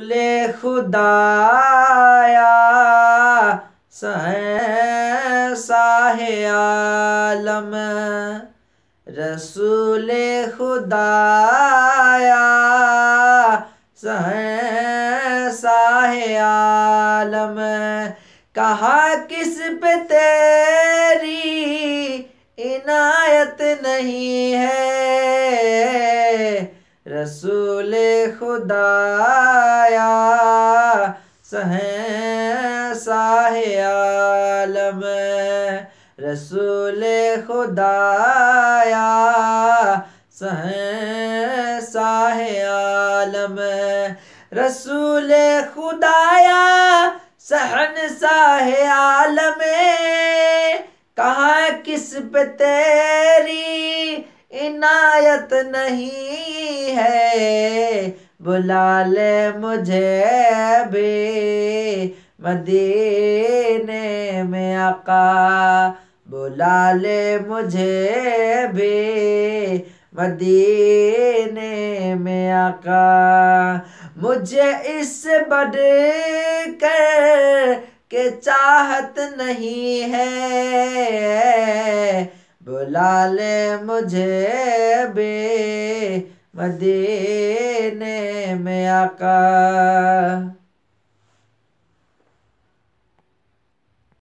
ले खुदाया सह आलम रसूल खुदाया सह आलम कहा किस पे तेरी इनायत नहीं है रसूल खुदाया सह साह आलम रसूल खुदाया सह साह आलम रसूल खुदाया सहन साह आलम कहाँ किस पे तेरी इनायत नहीं है बुला ले मुझे भी मदीने में आका बुला ले मुझे भी मदीने में आका मुझे इस बड़े कर के चाहत नहीं है बुला ले मुझे भी मदीने में आका